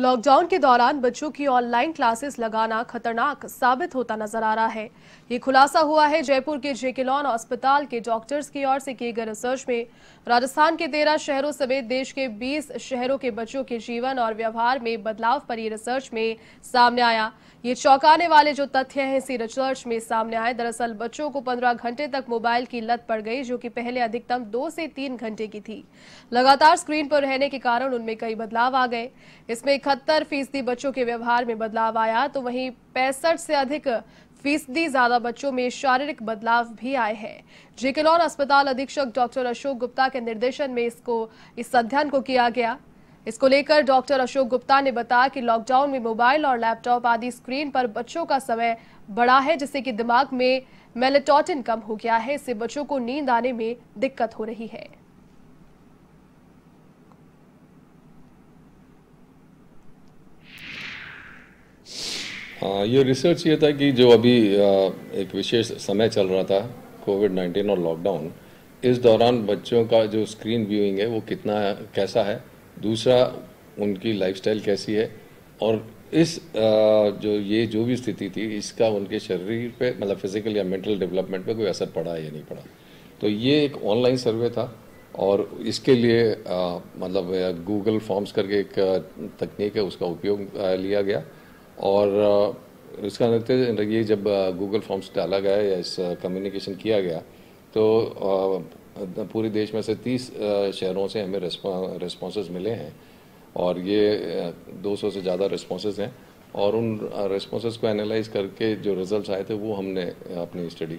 lockdown के दौरान बच्चों की ऑनलाइन क्लासेस लगाना खतरनाक साबित होता नजर आ रहा है ये खुलासा हुआ है जयपुर के जेकेलॉन अस्पताल के डॉक्टर्स की ओर से किए गए रिसर्च में राजस्थान के तेरह शहरों समेत देश के बीस शहरों के बच्चों के जीवन और व्यवहार में बदलाव पर यह रिसर्च में सामने आया ये चौंकाने वाले जो तथ्य हैं इसी रिसर्च में सामने आए दरअसल बच्चों को 15 घंटे तक मोबाइल की लत पड़ गई जो कि पहले अधिकतम दो से तीन घंटे की थी लगातार स्क्रीन पर रहने के कारण उनमें कई बदलाव आ गए इसमें इकहत्तर फीसदी बच्चों के व्यवहार में बदलाव आया तो वहीं पैंसठ से अधिक फीसदी ज्यादा बच्चों में शारीरिक बदलाव भी आए हैं जेकेलॉन अस्पताल अधीक्षक डॉक्टर अशोक गुप्ता के निर्देशन में इसको इस अध्ययन को किया गया इसको लेकर डॉक्टर अशोक गुप्ता ने बताया कि लॉकडाउन में मोबाइल और लैपटॉप आदि स्क्रीन पर बच्चों का समय बढ़ा है जिससे कि दिमाग में मेलेटोटिन कम हो गया है इससे बच्चों को नींद आने में दिक्कत हो रही है ये रिसर्च ये था कि जो अभी एक विशेष समय चल रहा था कोविड नाइन्टीन और लॉकडाउन इस दौरान बच्चों का जो स्क्रीन व्यूइंग है वो कितना कैसा है दूसरा उनकी लाइफस्टाइल कैसी है और इस जो ये जो भी स्थिति थी इसका उनके शरीर पे मतलब फिजिकल या मेंटल डेवलपमेंट पे कोई असर पड़ा है या नहीं पड़ा तो ये एक ऑनलाइन सर्वे था और इसके लिए मतलब गूगल फॉर्म्स करके एक तकनीक है उसका उपयोग लिया गया और इसका नतीजा ये जब गूगल फॉर्म्स डाला गया या इस कम्युनिकेशन किया गया तो पूरे देश में से तीस शहरों से हमें रिस्पॉन्स मिले हैं और ये 200 से ज़्यादा रिस्पॉन्स हैं और उन रिस्पॉन्स को एनालाइज करके जो रिजल्ट आए थे वो हमने अपनी स्टडी के